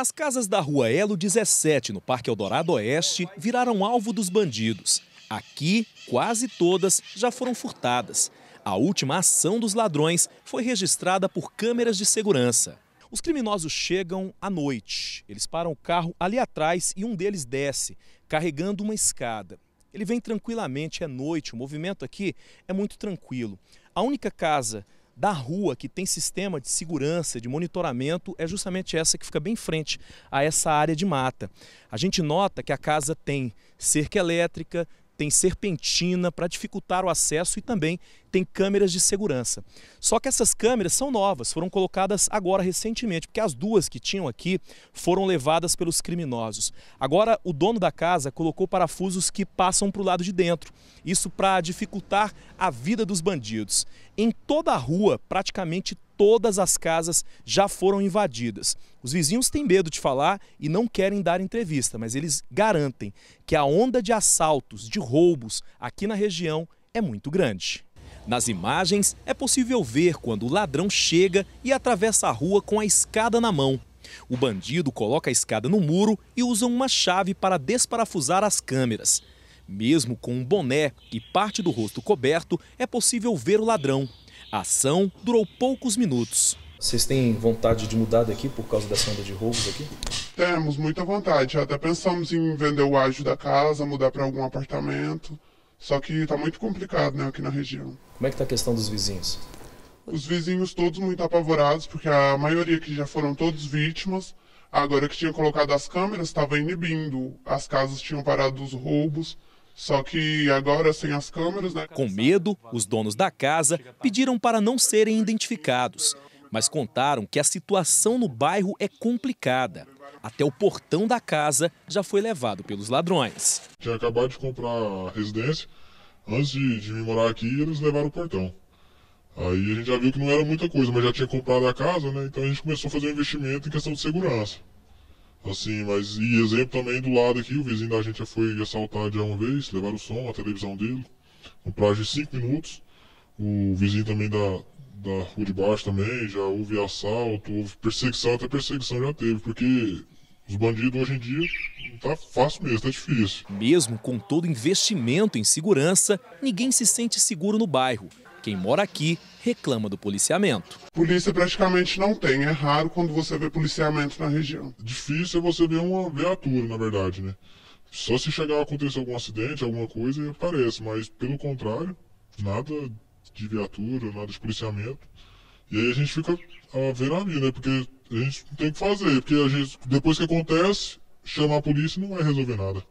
As casas da rua Elo 17, no Parque Eldorado Oeste, viraram alvo dos bandidos. Aqui, quase todas já foram furtadas. A última ação dos ladrões foi registrada por câmeras de segurança. Os criminosos chegam à noite. Eles param o carro ali atrás e um deles desce, carregando uma escada. Ele vem tranquilamente, é noite, o movimento aqui é muito tranquilo. A única casa da rua que tem sistema de segurança, de monitoramento, é justamente essa que fica bem frente a essa área de mata. A gente nota que a casa tem cerca elétrica, tem serpentina para dificultar o acesso e também tem câmeras de segurança. Só que essas câmeras são novas, foram colocadas agora recentemente, porque as duas que tinham aqui foram levadas pelos criminosos. Agora o dono da casa colocou parafusos que passam para o lado de dentro, isso para dificultar a vida dos bandidos. Em toda a rua, praticamente todas as casas já foram invadidas. Os vizinhos têm medo de falar e não querem dar entrevista, mas eles garantem que a onda de assaltos, de roubos aqui na região é muito grande. Nas imagens, é possível ver quando o ladrão chega e atravessa a rua com a escada na mão. O bandido coloca a escada no muro e usa uma chave para desparafusar as câmeras. Mesmo com um boné e parte do rosto coberto, é possível ver o ladrão. A ação durou poucos minutos. Vocês têm vontade de mudar daqui por causa dessa onda de roubos aqui? Temos muita vontade. Até pensamos em vender o ágio da casa, mudar para algum apartamento. Só que está muito complicado né, aqui na região. Como é que está a questão dos vizinhos? Os vizinhos todos muito apavorados, porque a maioria que já foram todos vítimas, agora que tinha colocado as câmeras, estava inibindo. As casas tinham parado os roubos. Só que agora sem as câmeras, né? Com medo, os donos da casa pediram para não serem identificados, mas contaram que a situação no bairro é complicada. Até o portão da casa já foi levado pelos ladrões. Tinha acabado de comprar a residência. Antes de, de me morar aqui, eles levaram o portão. Aí a gente já viu que não era muita coisa, mas já tinha comprado a casa, né? Então a gente começou a fazer um investimento em questão de segurança. Assim, mas e exemplo também do lado aqui, o vizinho da gente já foi assaltado já uma vez, levaram o som, a televisão dele, no prazo de cinco minutos. O vizinho também da, da rua de baixo também, já houve assalto, houve perseguição, até perseguição já teve, porque os bandidos hoje em dia tá fácil mesmo, tá difícil. Mesmo com todo investimento em segurança, ninguém se sente seguro no bairro. Quem mora aqui reclama do policiamento. Polícia praticamente não tem, é raro quando você vê policiamento na região. Difícil é você ver uma viatura, na verdade, né? Só se chegar a acontecer algum acidente, alguma coisa, aparece, mas pelo contrário, nada de viatura, nada de policiamento. E aí a gente fica ah, a ver na vida, né? Porque a gente tem que fazer, porque gente, depois que acontece, chamar a polícia não vai resolver nada.